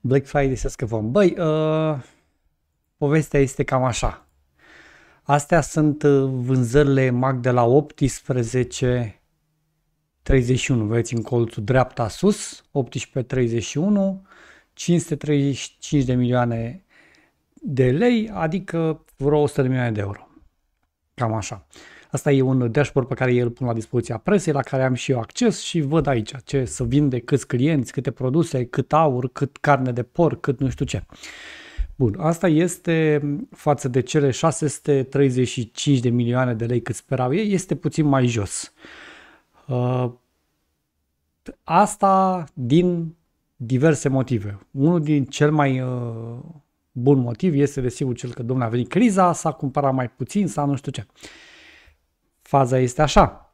Black Friday să scăpăm. Băi, uh, povestea este cam așa. Astea sunt uh, vânzările MAC de la 18 31, vezi în colțul dreapta sus, 18 31, 535 de milioane de lei, adică vreo 100 de milioane de euro. Cam așa. Uh, Asta e un dashboard pe care îl pun la dispoziția presei, la care am și eu acces și văd aici ce să vinde, câți clienți, câte produse, cât aur, cât carne de porc, cât nu știu ce. Bun, asta este față de cele 635 de milioane de lei cât sperau ei, este puțin mai jos. Uh, asta din diverse motive. Unul din cel mai uh, bun motiv este desigur cel că domnul a venit criza, s-a cumpărat mai puțin sau nu știu ce. Uh, Faza este așa.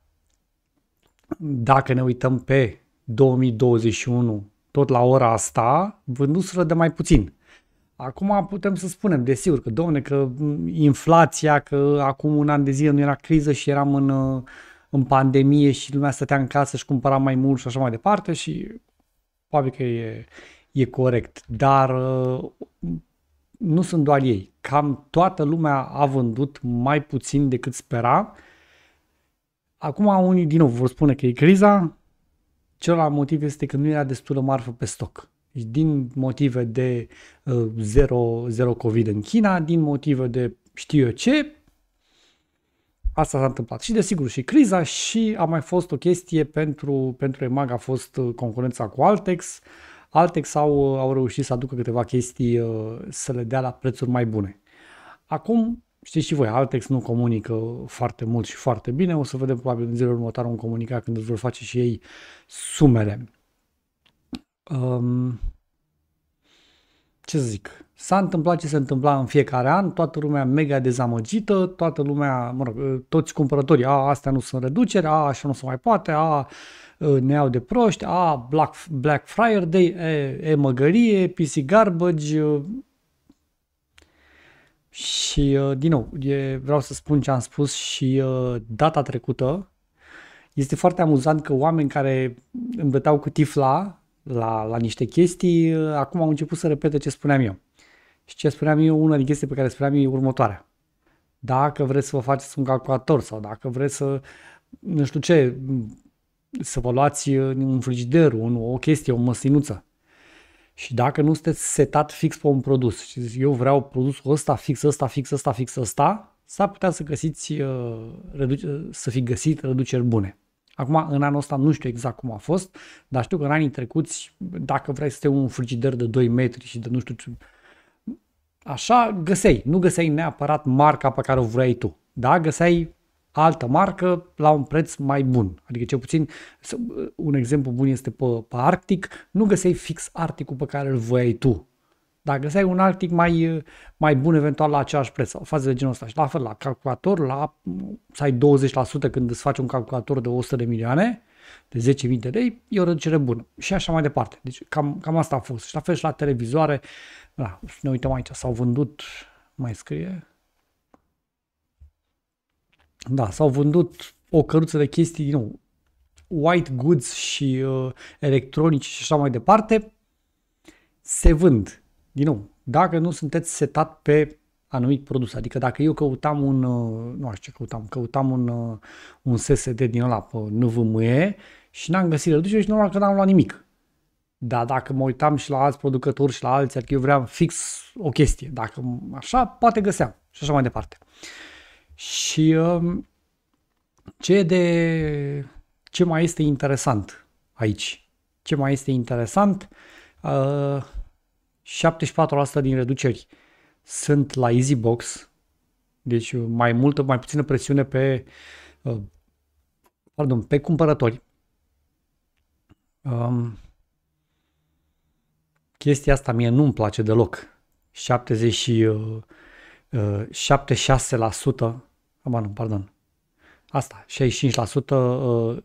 Dacă ne uităm pe 2021, tot la ora asta, vânduseră de mai puțin. Acum putem să spunem, desigur, că domne, că inflația, că acum un an de zile nu era criză și eram în, în pandemie și lumea stătea în casă și cumpăra mai mult și așa mai departe și probabil că e, e corect, dar nu sunt doar ei. Cam toată lumea a vândut mai puțin decât spera Acum unii din nou vor spune că e criza, celălalt motiv este că nu era destulă marfă pe stoc. Deci din motive de uh, zero, zero COVID în China, din motive de știu eu ce, asta s-a întâmplat. Și desigur și criza și a mai fost o chestie pentru, pentru EMAG a fost uh, concurența cu Altex. Altex au, uh, au reușit să aducă câteva chestii uh, să le dea la prețuri mai bune. Acum știți și voi, Altex nu comunică foarte mult și foarte bine, o să vedem probabil în zilele următoare un comunicat când îți vor face și ei sumele. Um, ce să zic, s-a întâmplat ce se întâmpla în fiecare an, toată lumea mega dezamăgită, toată lumea, mă rog, toți cumpărătorii, a, astea nu sunt reduceri, a, așa nu se mai poate, a, ne iau de proști, a, Black, Black Friday, e, e măgărie, PC garbage, și, uh, din nou, e, vreau să spun ce am spus și uh, data trecută. Este foarte amuzant că oameni care îmbătau cu tifla la, la niște chestii, uh, acum au început să repete ce spuneam eu. Și ce spuneam eu, una din chestii pe care spuneam eu e următoarea. Dacă vreți să vă faceți un calculator sau dacă vreți să, nu știu ce, să vă luați un frigider, un, o chestie, o măsinuță, și dacă nu sunteți setat fix pe un produs, și eu vreau produsul ăsta, fix ăsta, fix ăsta, fix ăsta, s-ar putea să găsiți, uh, să fi găsit reduceri bune. Acum, în anul ăsta nu știu exact cum a fost, dar știu că în anii trecuți, dacă vrei să te un frigider de 2 metri și de nu știu ce, așa găseai. Nu găseai neapărat marca pe care o vrei tu. Da, găseai altă marcă la un preț mai bun. Adică cel puțin un exemplu bun este pe, pe Arctic, nu găseai fix Arcticul pe care îl voiai tu. Dacă găseai un Arctic mai, mai bun eventual la același preț o fază de genul ăsta și la fel la calculator, la, să ai 20% când îți faci un calculator de 100 de milioane, de 10.000 de lei, e o reducere bună. Și așa mai departe. Deci cam, cam asta a fost. Și la fel și la televizoare, da, ne uităm aici, s-au vândut, mai scrie, da, s-au vândut o căruță de chestii, din nou, white goods și uh, electronici și așa mai departe, se vând. Din nou, dacă nu sunteți setat pe anumit produs. Adică dacă eu căutam un, uh, nu știu ce căutam, căutam un, uh, un SSD din ăla pe NVMe și n-am găsit reducere și normal că n-am luat nimic. Dar dacă mă uitam și la alți producători și la alții, adică eu vreau fix o chestie. Dacă așa, poate găseam și așa mai departe. Uh, și um, ce, de, ce mai este interesant aici? Ce mai este interesant? 74% uh, din reduceri sunt la EasyBox, deci mai multă, mai puțină presiune pe, uh, pardon, pe cumpărători. Um, chestia asta mie nu-mi place deloc. 70 și, uh, uh, 76% Ba nu, pardon. Asta, 65% uh,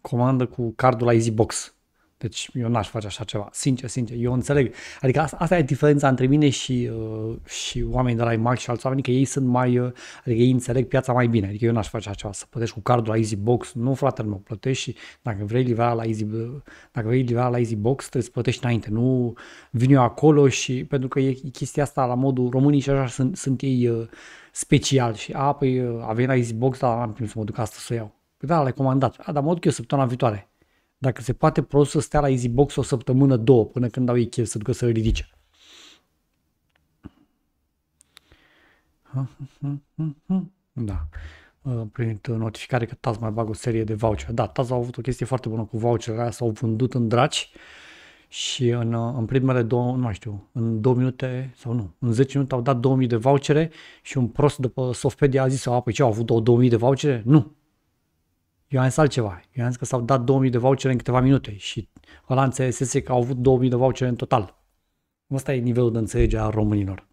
comandă cu cardul la EasyBox. Deci eu n-aș face așa ceva, sincer, sincer, eu înțeleg. Adică asta, asta e diferența între mine și, uh, și oamenii de la IMAX și alți oameni, că ei sunt mai, uh, adică ei înțeleg piața mai bine. Adică eu n-aș face așa ceva, să plătești cu cardul la EasyBox, nu fratele nu plătești și dacă vrei livrarea la, Easy, uh, dacă vrei livrarea la EasyBox, trebuie să plătești înainte, nu vin eu acolo și pentru că e chestia asta la modul românii și așa sunt, sunt ei uh, special și a, păi uh, a venit la EasyBox, dar am timp să mă duc asta să iau. Păi da, l-ai comandat. A, dar mă duc eu săptămâna viitoare dacă se poate produsul să stea la EasyBox o săptămână, două, până când au ei chef să ducă să îl ridice. Da. Uh, primit uh, notificare că Taz mai bag o serie de voucher. Da, Taz a avut o chestie foarte bună cu voucher aia, s-au vândut în draci și în, uh, în primele două, nu mai știu, în două minute sau nu, în 10 minute au dat 2000 de vouchere și un prost după Softpedia a zis, a, păi ce, au avut 2000 de vouchere? Nu, eu am zis altceva. Eu am zis că s-au dat 2000 de vouchere în câteva minute și ăla înțelesese că au avut 2000 de vouchere în total. Ăsta e nivelul de înțelegere a românilor.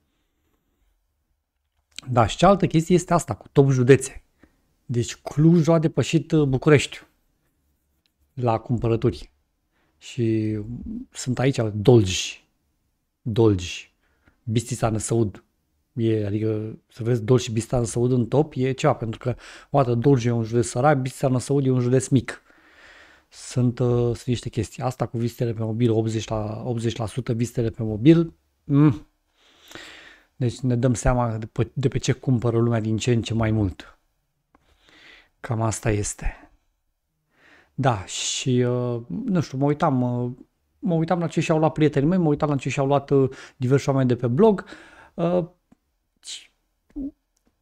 Da, și cealaltă chestie este asta cu top județe. Deci Cluj a depășit uh, București la cumpărături. Și sunt aici Dolj, Dolj, Bistița Năsăud, E, adică să vezi Dol și Bistan Săud în top e ceva, pentru că o dată Dolj e un județ sărac, Bistan Săud e un județ mic. Sunt, uh, sunt niște chestii. Asta cu vizitele pe mobil, 80%, la, 80% vizitele pe mobil, mm. Deci ne dăm seama de pe, de pe ce cumpără lumea din ce în ce mai mult. Cam asta este. Da, și uh, nu știu, mă uitam, uh, mă uitam la ce și-au luat prietenii mei, mă uitam la ce și-au luat uh, diversi oameni de pe blog. Uh,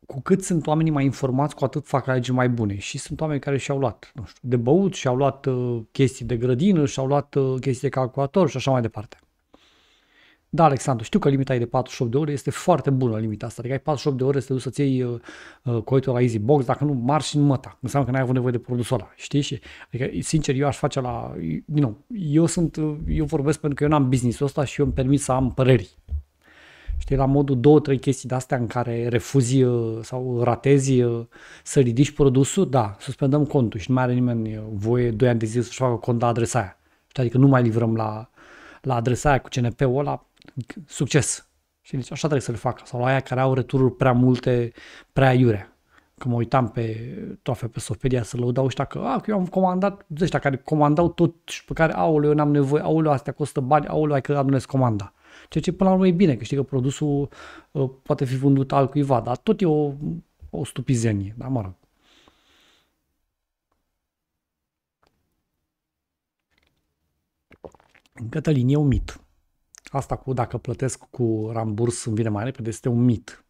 cu cât sunt oamenii mai informați, cu atât fac alegeri mai bune. Și sunt oameni care și-au luat, nu știu, de băut, și-au luat uh, chestii de grădină, și-au luat uh, chestii de calculator și așa mai departe. Da, Alexandru, știu că limita e de 48 de ore, este foarte bună limita asta. Adică ai 48 de ore să te duci să-ți iei uh, uh coitul la box, dacă nu marși în nu măta. Înseamnă că n-ai avut nevoie de produsul ăla, știi? Și, adică, sincer, eu aș face la... Din nou, eu sunt, uh, eu vorbesc pentru că eu n-am business-ul ăsta și eu îmi permit să am păreri. Știi, la modul două, trei chestii de-astea în care refuzi uh, sau ratezi uh, să ridici produsul, da, suspendăm contul și nu mai are nimeni uh, voie doi ani de zile să-și facă cont la adresa aia. Știi, adică nu mai livrăm la, la adresa aia cu CNP-ul ăla, succes. Și deci așa trebuie să le facă. Sau la aia care au retururi prea multe, prea iure. Că mă uitam pe toafe pe Sofedia să lăudau ăștia că, a, ah, că eu am comandat, ăștia care comandau tot și pe care, au eu n-am nevoie, au astea costă bani, au ai că adunesc comanda. Ceea ce până la urmă e bine, că știi că produsul uh, poate fi vândut altcuiva, dar tot e o, o stupizenie, da, mă rog. Cătălin, e un mit. Asta cu dacă plătesc cu ramburs îmi vine mai repede, este un mit.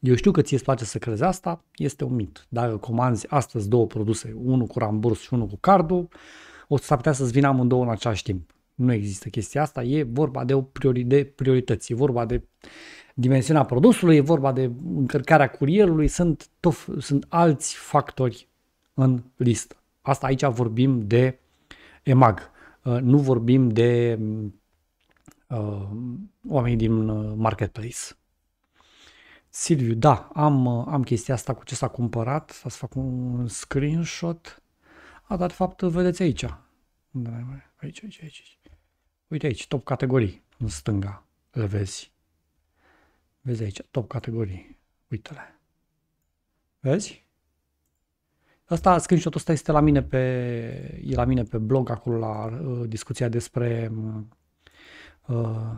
Eu știu că ți îți place să crezi asta, este un mit. Dacă comanzi astăzi două produse, unul cu ramburs și unul cu cardul, o să putea să-ți vină amândouă în același timp. Nu există chestia asta, e vorba de, o priori, de priorități, e vorba de dimensiunea produsului, e vorba de încărcarea curierului, sunt, tof, sunt alți factori în listă. Asta aici vorbim de EMAG, uh, nu vorbim de uh, oamenii din uh, marketplace. Silviu, da, am, uh, am chestia asta cu ce s-a cumpărat, să fac un screenshot. A, dar de fapt vedeți aici. Da, aici, aici, aici. Uite aici, top categorii, în stânga, le vezi. Vezi aici, top categorii, uite-le. Vezi? Asta, screenshot-ul ăsta este la mine pe, e la mine pe blog, acolo la uh, discuția despre uh,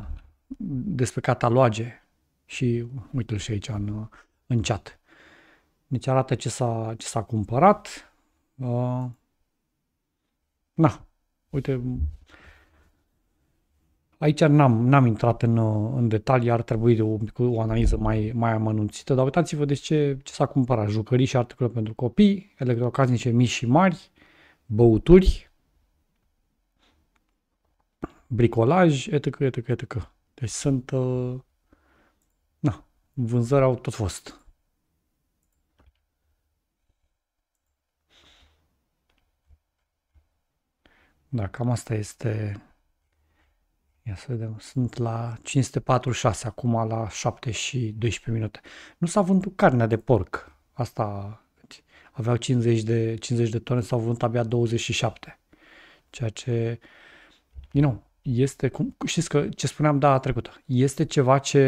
despre cataloge și uite-l și aici în, uh, în chat. Deci arată ce s-a, ce s-a cumpărat. Uh, na, uite, Aici n-am, n-am intrat în, în detalii, ar trebui o, o analiză mai, mai amănunțită, dar uitați-vă de ce, ce s-a cumpărat. Jucării și articole pentru copii, electrocasnice mici și mari, băuturi, bricolaj, etc. etc, etc. Deci sunt... Uh, na, vânzări au tot fost. Da, cam asta este Ia să vedem, sunt la 546 acum, la 7 și 12 minute. Nu s-a vândut carnea de porc, asta deci, aveau 50 de, 50 de tone, s-au vândut abia 27. Ceea ce, din nou, este, cum, știți că ce spuneam da trecută, este ceva ce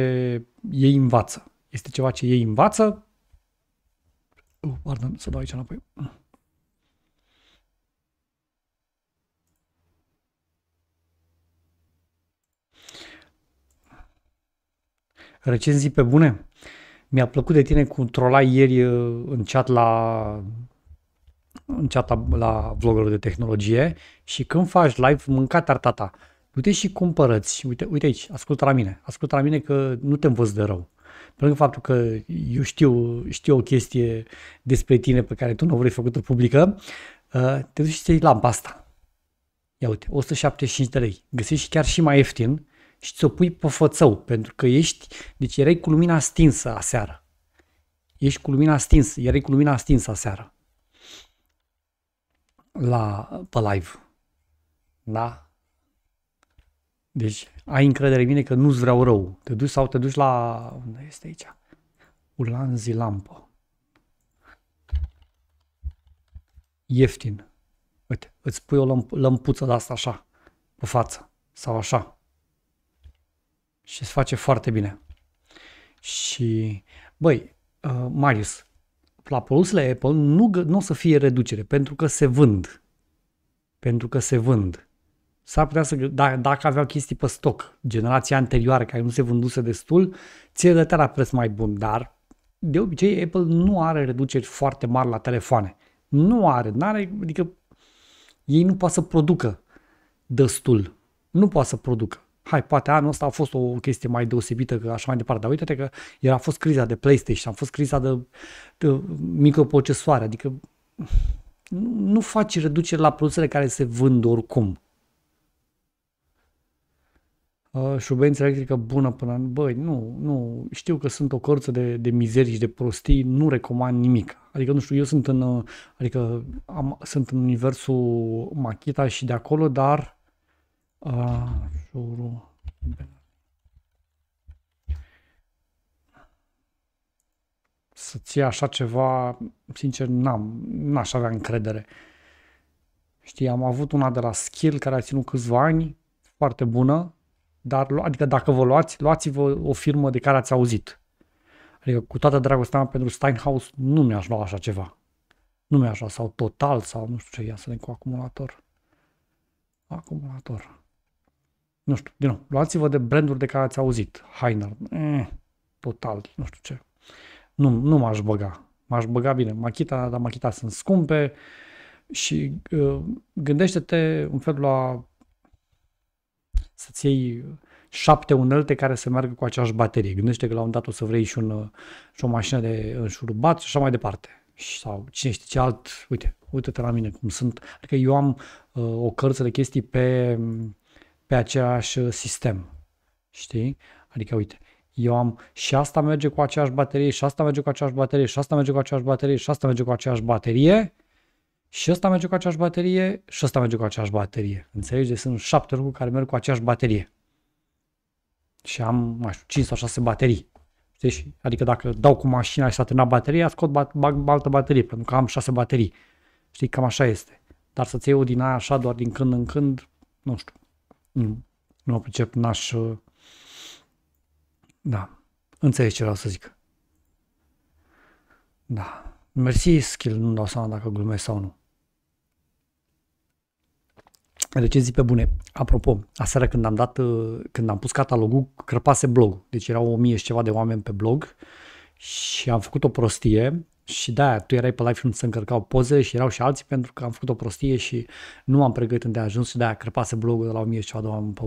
ei învață. Este ceva ce ei învață. Uh, pardon, să dau aici înapoi. Uh. recenzii pe bune. Mi-a plăcut de tine cum trolai ieri uh, în chat la în chat la, vloggerul de tehnologie și când faci live, mânca tartata. Uite te și cumpărăți. Uite, uite aici, ascultă la mine. Ascultă la mine că nu te învăț de rău. Pe lângă faptul că eu știu, știu o chestie despre tine pe care tu nu o vrei făcută publică, uh, te duci și lampa asta. Ia uite, 175 de lei. Găsești chiar și mai ieftin și ți-o pui pe fățău, pentru că ești, deci erai cu lumina stinsă aseară. Ești cu lumina stinsă, erai cu lumina stinsă aseară. La, pe live. Da? Deci ai încredere în mine că nu-ți vreau rău. Te duci sau te duci la... Unde este aici? Ulanzi lampă. Ieftin. Uite, îți pui o lămpuță de asta așa, pe față. Sau așa, și se face foarte bine. Și, băi, uh, Marius, la produsele Apple nu, nu o să fie reducere, pentru că se vând. Pentru că se vând. S-ar putea să, dacă, dacă aveau chestii pe stoc, generația anterioară care nu se vânduse destul, ție de la preț mai bun, dar de obicei Apple nu are reduceri foarte mari la telefoane. Nu are, nu are, adică ei nu poate să producă destul. Nu poate să producă hai, poate anul ăsta a fost o chestie mai deosebită că așa mai departe, dar uite-te că era a fost criza de PlayStation, a fost criza de, de microprocesoare, adică nu, faci reduceri la produsele care se vând oricum. Uh, șubență electrică bună până în... Băi, nu, nu, știu că sunt o cărță de, de mizerii și de prostii, nu recomand nimic. Adică, nu știu, eu sunt în, adică am, sunt în universul Machita și de acolo, dar uh, să-ți ia așa ceva, sincer, n-am, n-aș avea încredere. Știi, am avut una de la Skill care a ținut câțiva ani, foarte bună, dar adică dacă vă luați, luați-vă o firmă de care ați auzit. Adică cu toată dragostea mea pentru Steinhaus nu mi-aș lua așa ceva. Nu mi-aș lua sau total sau nu știu ce, ia să ne cu acumulator. Acumulator. Nu știu, din nou, luați-vă de branduri de care ați auzit. Heiner, mm, total, nu știu ce nu, nu m-aș băga. M-aș băga bine. Machita, dar machita sunt scumpe și uh, gândește-te în felul la să-ți iei șapte unelte care să meargă cu aceeași baterie. Gândește că la un dat o să vrei și, un, uh, și o mașină de înșurubat și așa mai departe. Sau cine știe ce alt, uite, uite-te la mine cum sunt. Adică eu am uh, o cărță de chestii pe, pe același uh, sistem. Știi? Adică, uite, eu am și asta merge cu aceeași baterie, și asta merge cu aceeași baterie, și asta merge cu aceeași baterie, și asta merge cu aceeași baterie, și asta merge cu aceeași baterie, și asta merge cu aceeași baterie. Înțelegi? Deci sunt șapte lucruri care merg cu aceeași baterie. Și am, mai știu, 5 sau 6 baterii. Știi? Adică dacă dau cu mașina și s-a terminat bateria, scot, bat, bag altă baterie, pentru că am 6 baterii. Știi? Cam așa este. Dar să-ți iei o din aia așa doar din când în când, nu știu. Nu, nu o pricep, n-aș, da. Înțelegi ce vreau să zic. Da. Mersi, skill, nu dau seama dacă glumesc sau nu. zic pe bune. Apropo, aseară când am dat, când am pus catalogul, crăpase blog. Deci erau o mie și ceva de oameni pe blog și am făcut o prostie și da, tu erai pe live și nu se încărcau poze și erau și alții pentru că am făcut o prostie și nu am pregătit de ajuns și de-aia crăpase blogul de la 1000 și ceva de oameni pe,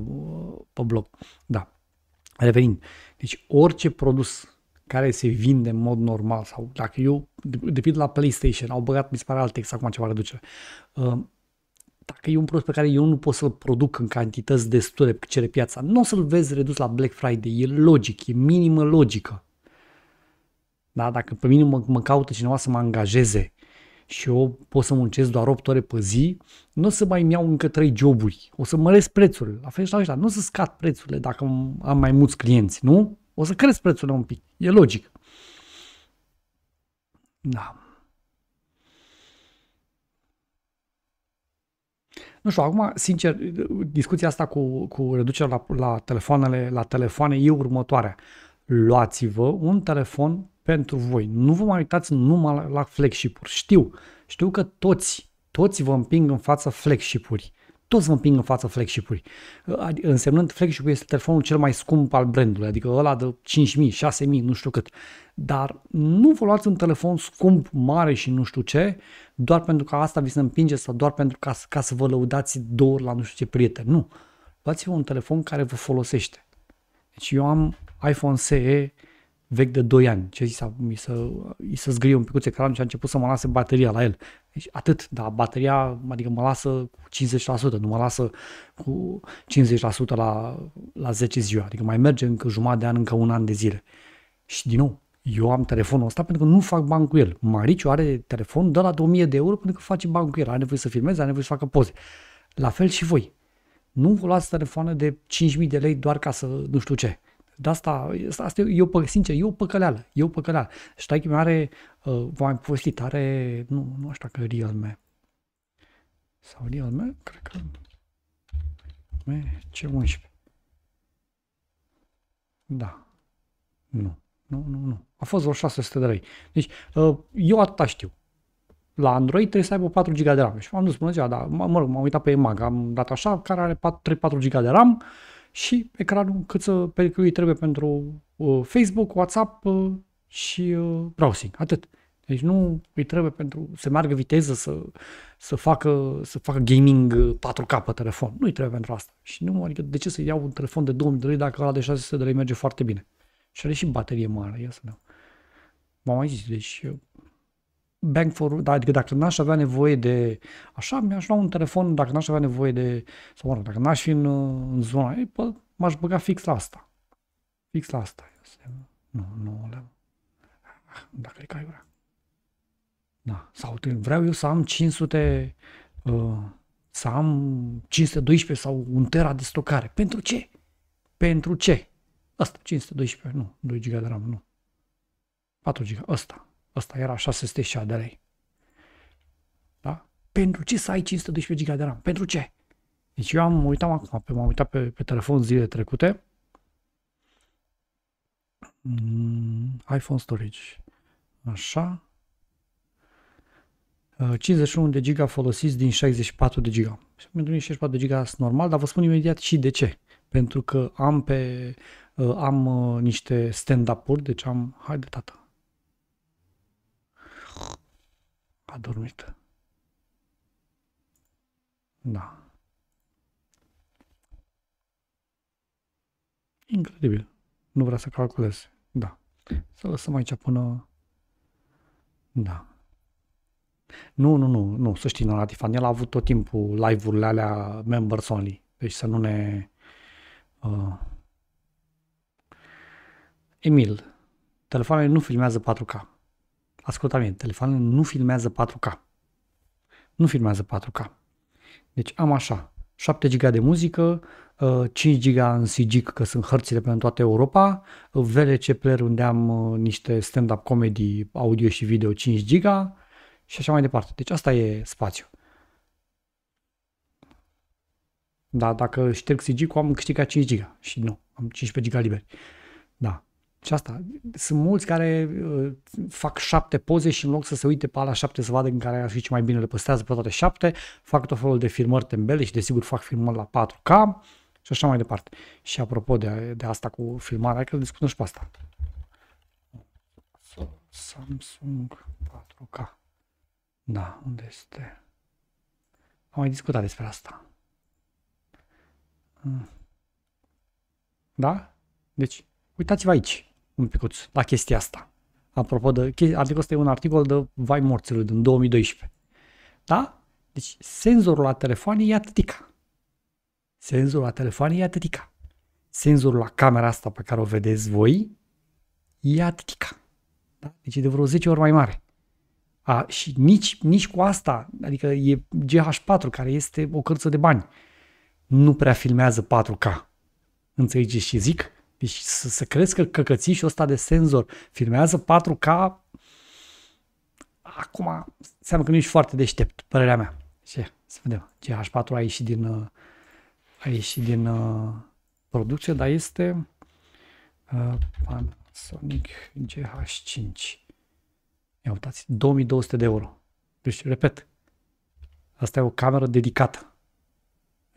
pe blog. Da, Revenind, deci orice produs care se vinde în mod normal sau dacă eu, depinde la PlayStation, au băgat, mi se pare Altex acum ceva reducere, ă, dacă e un produs pe care eu nu pot să-l produc în cantități destule pe cere piața, nu o să-l vezi redus la Black Friday, e logic, e minimă logică. Da? Dacă pe mine mă, mă caută cineva să mă angajeze și eu pot să muncesc doar 8 ore pe zi, nu o să mai iau încă 3 joburi, o să măresc prețurile, la fel și la așa, nu o să scad prețurile dacă am mai mulți clienți, nu? O să cresc prețurile un pic, e logic. Da. Nu știu, acum, sincer, discuția asta cu, cu reducerea la, la, telefoanele, la telefoane e următoarea. Luați-vă un telefon pentru voi. Nu vă mai uitați numai la flagship-uri. Știu, știu că toți, toți vă împing în fața flagship-uri. Toți vă împing în fața flagship-uri. Însemnând flagship-ul este telefonul cel mai scump al brandului, adică ăla de 5.000, 6.000, nu știu cât. Dar nu vă luați un telefon scump, mare și nu știu ce, doar pentru că asta vi se împinge sau doar pentru ca, ca să vă lăudați două la nu știu ce prieteni. Nu. Luați-vă un telefon care vă folosește. Deci eu am iPhone SE vechi de 2 ani. Ce zis, mi să, i să zgrie un picuț ecranul și a început să mă lase bateria la el. Deci atât, dar bateria, adică mă lasă cu 50%, nu mă lasă cu 50% la, la 10 ziua. Adică mai merge încă jumătate de an, încă un an de zile. Și din nou, eu am telefonul ăsta pentru că nu fac bani cu el. Mariciu are telefon de la 2.000 de euro pentru că face bani cu el. Are nevoie să filmeze, are nevoie să facă poze. La fel și voi. Nu vă luați telefoane de 5.000 de lei doar ca să nu știu ce. De asta, asta e, o, sincer, e o păcăleală, e o păcăleală. Și taică mi are, uh, v-am postit, are, nu, nu știu că Realme. Sau Realme, cred că, Me, C11. Da. Nu, nu, nu, nu. A fost vreo 600 de lei. Deci, uh, eu atâta știu la Android trebuie să aibă 4 GB de RAM. Și m am dus, bună ziua, dar mă rog, m-am uitat pe EMAG, am dat așa, care are 3-4 GB de RAM Uh, și ecranul cât să, pe îi trebuie pentru uh, Facebook, WhatsApp uh, și uh, browsing. Atât. Deci nu îi trebuie pentru să meargă viteză, să, să, facă, să facă gaming 4K uh, pe telefon. Nu îi trebuie pentru asta. Și nu, adică de ce să iau un telefon de 2000 de lei dacă ăla de 600 de lei merge foarte bine? Și are și baterie mare, ia să dau. M-am mai zis, deci uh, bang for, adică dacă n-aș avea nevoie de așa, mi-aș lua un telefon, dacă n-aș avea nevoie de, sau mă rog, dacă n-aș fi în, în zona, Apple, m-aș băga fix la asta. Fix la asta. Nu, nu, le... Ah, dacă e ca iurea. Da. Sau vreau eu să am 500, uh, să am 512 sau un tera de stocare. Pentru ce? Pentru ce? Asta, 512, nu, 2 GB de RAM, nu. 4 GB, ăsta, Ăsta era 606 de lei. Da? Pentru ce să ai 512 GB de RAM? Pentru ce? Deci eu am uitat acum, m-am uitat pe, pe telefon zile trecute. Mm, iPhone Storage. Așa. 51 uh, de giga folosiți din 64 de giga. Și pentru mine 64 de giga este normal, dar vă spun imediat și de ce. Pentru că am pe uh, am uh, niște stand-up-uri, deci am, Hai de tata, a dormit. Da. Incredibil. Nu vrea să calculez. Da. Să lăsăm aici până... Da. Nu, nu, nu, nu, să știi, Nora Tifan, el a avut tot timpul live-urile alea members only, deci să nu ne... Uh... Emil, telefoanele nu filmează 4K. Ascultă bine, telefonul nu filmează 4K. Nu filmează 4K. Deci am așa, 7 GB de muzică, 5 uh, GB în CGIC, că sunt hărțile pentru toată Europa, VLC Player unde am uh, niște stand-up comedy audio și video 5 GB și așa mai departe. Deci asta e spațiu. Da, dacă șterg CG ul am câștigat 5 GB și nu, am 15 GB liberi. Da. Și asta, sunt mulți care uh, fac șapte poze și în loc să se uite pe alea șapte să vadă în care ar fi ce mai bine le păstrează pe toate șapte, fac tot felul de filmări tembele și desigur fac filmări la 4K și așa mai departe. Și apropo de, de asta cu filmarea, că discutăm și pe asta. Samsung 4K. Da, unde este? Am mai discutat despre asta. Mm. Da? Deci, uitați-vă aici un picuț la chestia asta. Apropo de, articolul ăsta e un articol de vai morților din 2012. Da? Deci senzorul la telefon e atâtica. Senzorul la telefon e atâtica. Senzorul la camera asta pe care o vedeți voi e atâtica. Da? Deci e de vreo 10 ori mai mare. A, și nici, nici cu asta, adică e GH4 care este o cărță de bani, nu prea filmează 4K. Înțelegeți ce zic? Deci să, să crezi că căcățișul ăsta de senzor filmează 4K, acum înseamnă că nu ești foarte deștept, părerea mea. Ce? Să vedem. CH4 a ieșit din, uh, a ieșit din uh, producție, dar este uh, Panasonic GH5. Ia uitați, 2200 de euro. Deci, repet, asta e o cameră dedicată.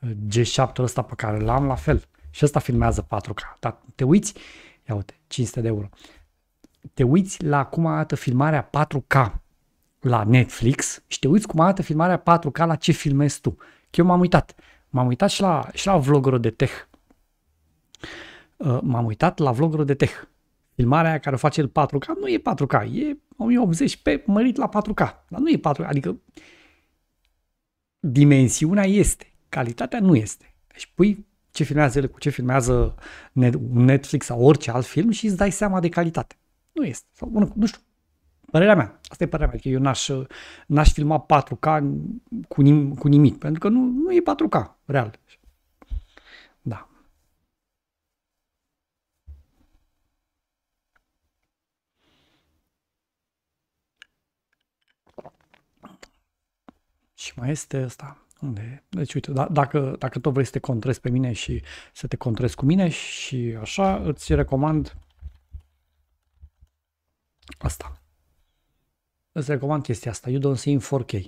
Uh, G7-ul ăsta pe care l-am, la fel. Și ăsta filmează 4K. Dar te uiți, ia uite, 500 de euro. Te uiți la cum arată filmarea 4K la Netflix și te uiți cum arată filmarea 4K la ce filmezi tu. Că eu m-am uitat. M-am uitat și la, și la vloggerul de tech. Uh, m-am uitat la vloggerul de tech. Filmarea care o face el 4K nu e 4K, e 1080 pe mărit la 4K. Dar nu e 4K, adică dimensiunea este, calitatea nu este. Deci pui ce filmează ele cu ce filmează Netflix sau orice alt film și îți dai seama de calitate. Nu este. Sau, nu, nu știu. Părerea mea. Asta e părerea mea. Că eu n-aș, n-aș filma 4K cu, nim, cu nimic. Pentru că nu, nu e 4K. Real. Da. Și mai este asta. Unde Deci, uite, da, dacă, dacă tot vrei să te contrezi pe mine și să te contrezi cu mine și așa, îți recomand asta. Îți recomand chestia asta, You Don't See in 4K.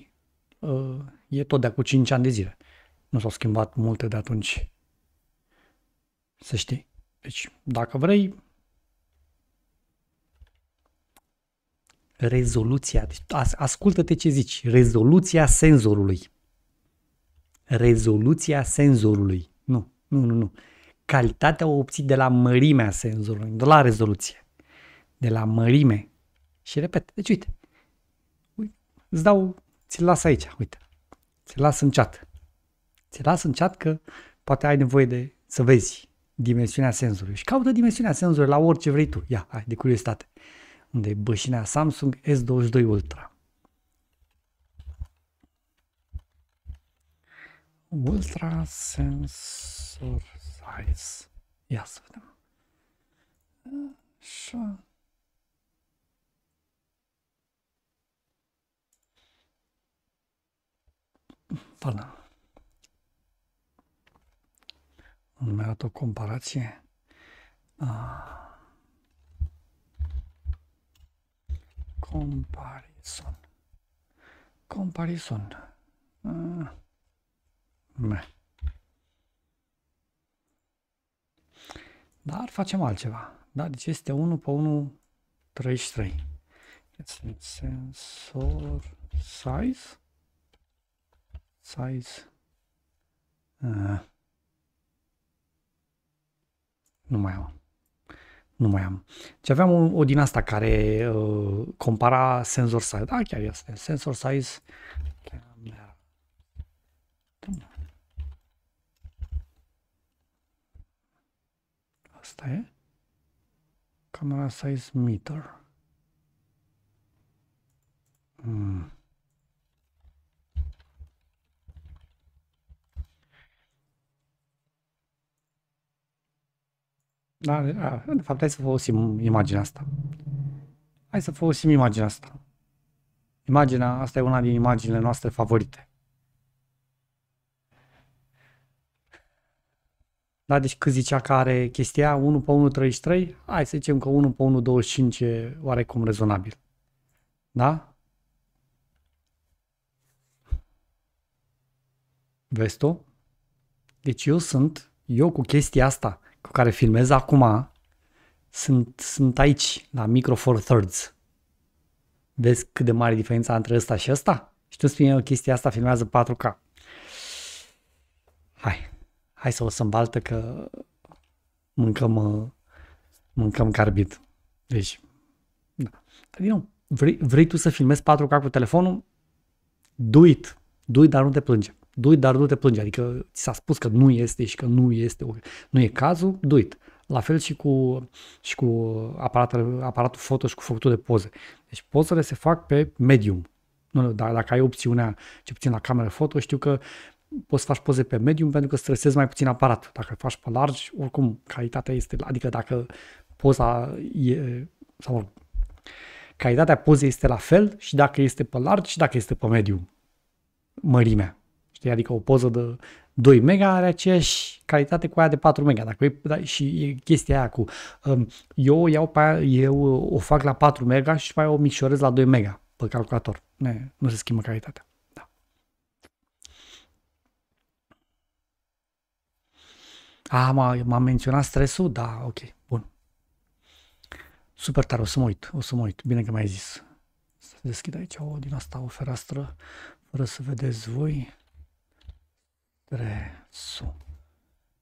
Uh, e tot de cu 5 ani de zile. Nu s-au schimbat multe de atunci. Să știi. Deci, dacă vrei, rezoluția, deci ascultă-te ce zici, rezoluția senzorului rezoluția senzorului. Nu, nu, nu, nu. Calitatea o obții de la mărimea senzorului, de la rezoluție. De la mărime. Și repet, deci uite, uite îți dau, ți-l las aici, uite, ți-l las în chat. Ți-l las în chat că poate ai nevoie de să vezi dimensiunea senzorului. Și caută dimensiunea senzorului la orice vrei tu. Ia, hai, de curiozitate. Unde e bășina Samsung S22 Ultra. Ultra Sensor Size. Ia să vedem. Așa. Până. mi-a dat o comparație. Ah. Comparison. Comparison. Ah. Dar facem altceva. Da? Deci este 1 pe 1 33. Sensor size. Size. Uh. Nu mai am. Nu mai am. Deci aveam o, o din asta care uh, compara sensor size. Da, chiar este. Sensor size. asta e. Camera size meter. Hmm. Da, de fapt, hai să folosim imaginea asta. Hai să folosim imaginea asta. Imaginea asta e una din imaginile noastre favorite. Da, deci cât zicea că are chestia 1 pe 1 33, hai să zicem că 1 pe 1 25 e oarecum rezonabil. Da? Vezi tu? Deci eu sunt, eu cu chestia asta cu care filmez acum, sunt, sunt aici, la micro four thirds. Vezi cât de mare diferența între ăsta și ăsta? Și tu spui, eu, chestia asta filmează 4K. Hai, hai să o să baltă că mâncăm, uh, mâncăm carbid. Deci, da. Dar din nou, vrei, vrei tu să filmezi 4K cu telefonul? Do it. Do it, dar nu te plânge. Do it, dar nu te plânge. Adică ți s-a spus că nu este și că nu este, nu e cazul, do it. La fel și cu, și cu aparatul, aparatul foto și cu făcutul de poze. Deci pozele se fac pe medium. Nu, dar dacă ai opțiunea, ce puțin la cameră foto, știu că poți să faci poze pe medium pentru că stresezi mai puțin aparatul. Dacă faci pe larg, oricum calitatea este, adică dacă poza e, sau calitatea pozei este la fel și dacă este pe larg și dacă este pe medium. Mărimea. Știi? Adică o poză de 2 mega are aceeași calitate cu aia de 4 mega. Dacă e, da, și e chestia aia cu um, eu, iau pe aia, eu uh, o fac la 4 mega și mai o micșorez la 2 mega pe calculator. Ne, nu se schimbă calitatea. Ah, A, m-am menționat stresul? Da, ok, bun. Super tare, o să mă uit, o să mă uit. Bine că mi-ai zis. Să deschid aici o, din asta o fereastră fără să vedeți voi. Stresul.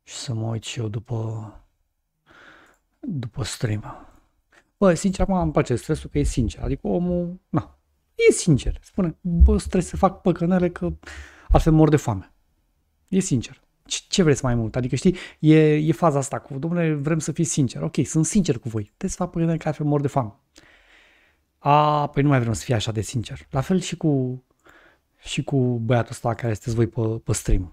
Și să mă uit și eu după, după stream. Bă, sincer, mă, îmi place stresul că e sincer. Adică omul, na, e sincer. Spune, bă, trebuie să fac păcănele că altfel mor de foame. E sincer ce vrei vreți mai mult? Adică, știi, e, e faza asta cu, domnule, vrem să fii sincer. Ok, sunt sincer cu voi. Te să fac că ar fi mor de fam. A, păi nu mai vrem să fie așa de sincer. La fel și cu, și cu băiatul ăsta care sunteți voi pe, pe stream.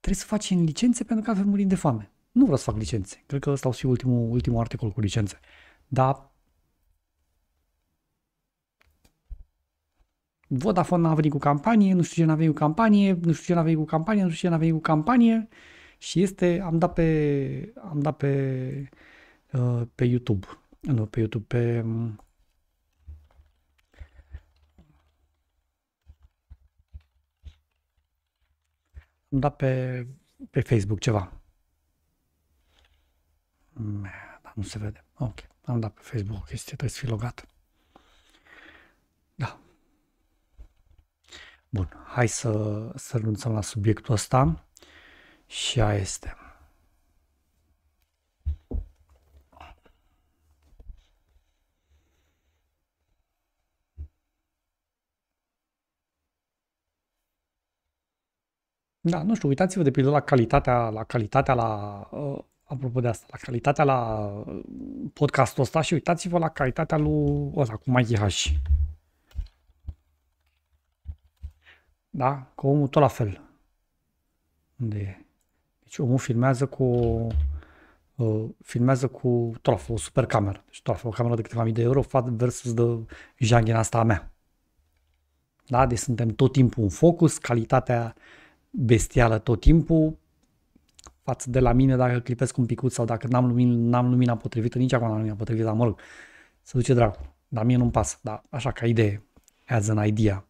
Trebuie să facem licențe pentru că avem murim de fame. Nu vreau să fac licențe. Cred că ăsta o să fie ultimul, ultimul articol cu licențe. Dar Vodafone n-a venit cu campanie, nu știu ce n-a venit cu campanie, nu știu ce n-a venit cu campanie, nu știu ce n-a venit cu campanie și este, am dat pe, am dat pe, uh, pe YouTube, nu pe YouTube, pe, mm, am dat pe, pe Facebook ceva. Da, nu se vede. Ok, am dat pe Facebook o chestie, trebuie să fi logat. Bun, hai să, să renunțăm la subiectul ăsta și a este. Da, nu știu, uitați-vă de pildă la calitatea, la calitatea la, uh, apropo de asta, la calitatea la uh, podcastul ăsta și uitați-vă la calitatea lui ăsta cu Mikey H. Da? Că omul tot la fel. Unde e? Deci omul filmează cu uh, filmează cu trofă, o super cameră. Deci trofă, o cameră de câteva mii de euro versus de janghina asta a mea. Da? Deci suntem tot timpul în focus, calitatea bestială tot timpul, față de la mine dacă clipesc un picut sau dacă n-am, lumina, n-am lumina potrivită, nici acum n-am lumina potrivită, mă rog, se duce dracu. Dar mie nu-mi pasă, da, așa ca idee, as an idea.